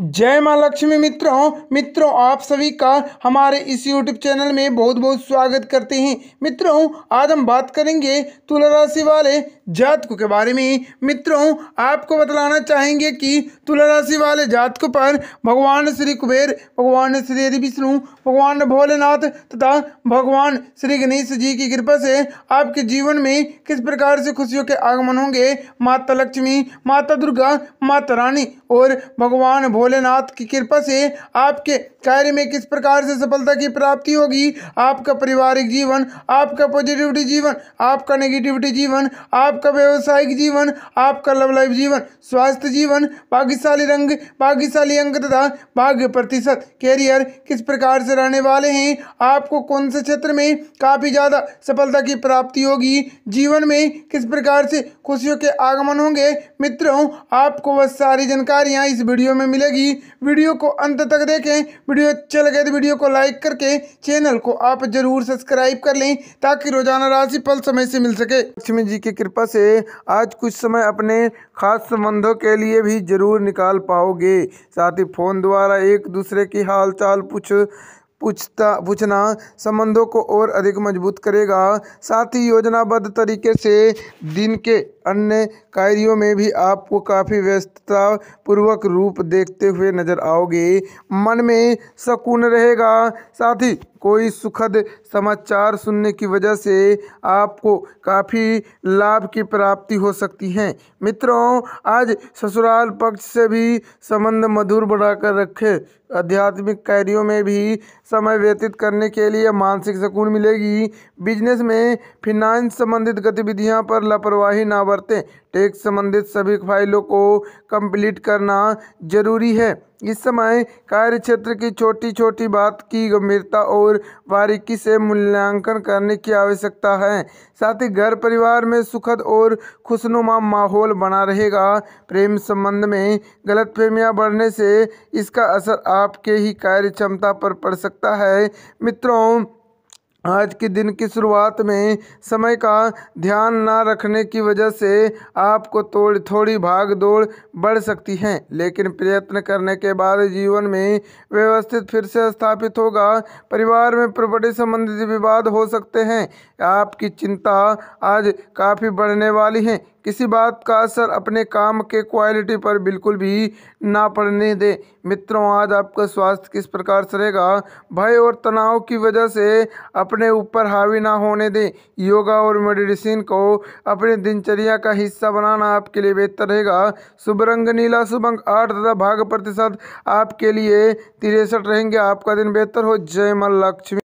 जय माँ लक्ष्मी मित्रों मित्रों आप सभी का हमारे इस यूट्यूब चैनल में बहुत बहुत स्वागत करते हैं मित्रों आज हम बात करेंगे तुला राशि वाले जातकों के बारे में मित्रों आपको बतलाना चाहेंगे कि तुला राशि वाले जातकों पर भगवान श्री कुबेर भगवान श्री विष्णु भगवान भोलेनाथ तथा भगवान श्री गणेश जी की कृपा से आपके जीवन में किस प्रकार से खुशियों के आगमन होंगे माता लक्ष्मी माता दुर्गा माता रानी और भगवान भोले भोलेनाथ की कृपा से आपके कार्य में किस प्रकार से सफलता की प्राप्ति होगी आपका पारिवारिक जीवन आपका पॉजिटिविटी जीवन आपका नेगेटिविटी जीवन आपका व्यवसायिक जीवन आपका लव लाइफ जीवन स्वास्थ्य जीवन भाग्यशाली रंग भाग्यशाली अंक तथा भाग्य प्रतिशत कैरियर किस प्रकार से रहने वाले हैं आपको कौन से क्षेत्र में काफ़ी ज़्यादा सफलता की प्राप्ति होगी जीवन में किस प्रकार से खुशियों के आगमन होंगे मित्रों आपको वह सारी जानकारियाँ इस वीडियो में मिलेगी मिलेगी वीडियो को अंत तक देखें वीडियो अच्छा लगे तो वीडियो को लाइक करके चैनल को आप जरूर सब्सक्राइब कर लें ताकि रोजाना राशि फल समय से मिल सके लक्ष्मी जी की कृपा से आज कुछ समय अपने खास संबंधों के लिए भी जरूर निकाल पाओगे साथ ही फोन द्वारा एक दूसरे की चाल पूछ पूछता पूछना संबंधों को और अधिक मजबूत करेगा साथ ही योजनाबद्ध तरीके से दिन के अन्य कार्यों में भी आपको काफ़ी व्यस्तता पूर्वक रूप देखते हुए नजर आओगे मन में सुकून रहेगा साथ ही कोई सुखद समाचार सुनने की वजह से आपको काफ़ी लाभ की प्राप्ति हो सकती है मित्रों आज ससुराल पक्ष से भी संबंध मधुर बढ़ाकर रखें आध्यात्मिक कार्यों में भी समय व्यतीत करने के लिए मानसिक सुकून मिलेगी बिजनेस में फिनांस संबंधित गतिविधियां पर लापरवाही ना बरतें टैक्स संबंधित सभी फाइलों को कंप्लीट करना जरूरी है इस समय कार्य क्षेत्र की छोटी छोटी बात की गंभीरता और बारीकी से मूल्यांकन करने की आवश्यकता है साथ ही घर परिवार में सुखद और खुशनुमा माहौल बना रहेगा प्रेम संबंध में गलत फेमियाँ बढ़ने से इसका असर आपके ही कार्य क्षमता पर पड़ सकता है मित्रों आज के दिन की शुरुआत में समय का ध्यान ना रखने की वजह से आपको थोड़ी थोड़ी भाग दौड़ बढ़ सकती है लेकिन प्रयत्न करने के बाद जीवन में व्यवस्थित फिर से स्थापित होगा परिवार में प्रॉपर्टी संबंधित विवाद हो सकते हैं आपकी चिंता आज काफ़ी बढ़ने वाली है किसी बात का असर अपने काम के क्वालिटी पर बिल्कुल भी ना पड़ने दें मित्रों आज आपका स्वास्थ्य किस प्रकार से रहेगा भय और तनाव की वजह से अपने ऊपर हावी ना होने दें योगा और मेडिटेशन को अपने दिनचर्या का हिस्सा बनाना आपके लिए बेहतर रहेगा शुभ रंग नीला शुभ अंक आठ तथा भाग प्रतिशत आपके लिए तिरसठ रहेंगे आपका दिन बेहतर हो जय मल लक्ष्मी